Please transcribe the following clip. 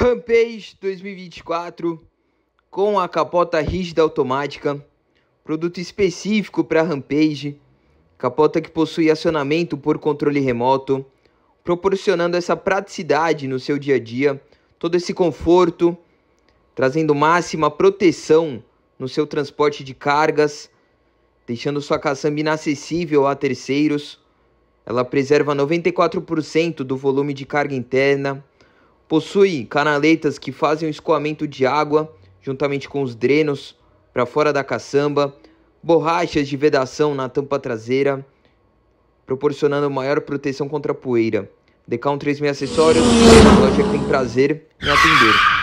Rampage 2024 com a capota rígida automática, produto específico para Rampage, capota que possui acionamento por controle remoto, proporcionando essa praticidade no seu dia a dia, todo esse conforto, trazendo máxima proteção no seu transporte de cargas, deixando sua caçamba inacessível a terceiros. Ela preserva 94% do volume de carga interna Possui canaletas que fazem o escoamento de água juntamente com os drenos para fora da caçamba, borrachas de vedação na tampa traseira, proporcionando maior proteção contra poeira. Decão 36 Acessórios, a loja é que tem prazer em atender.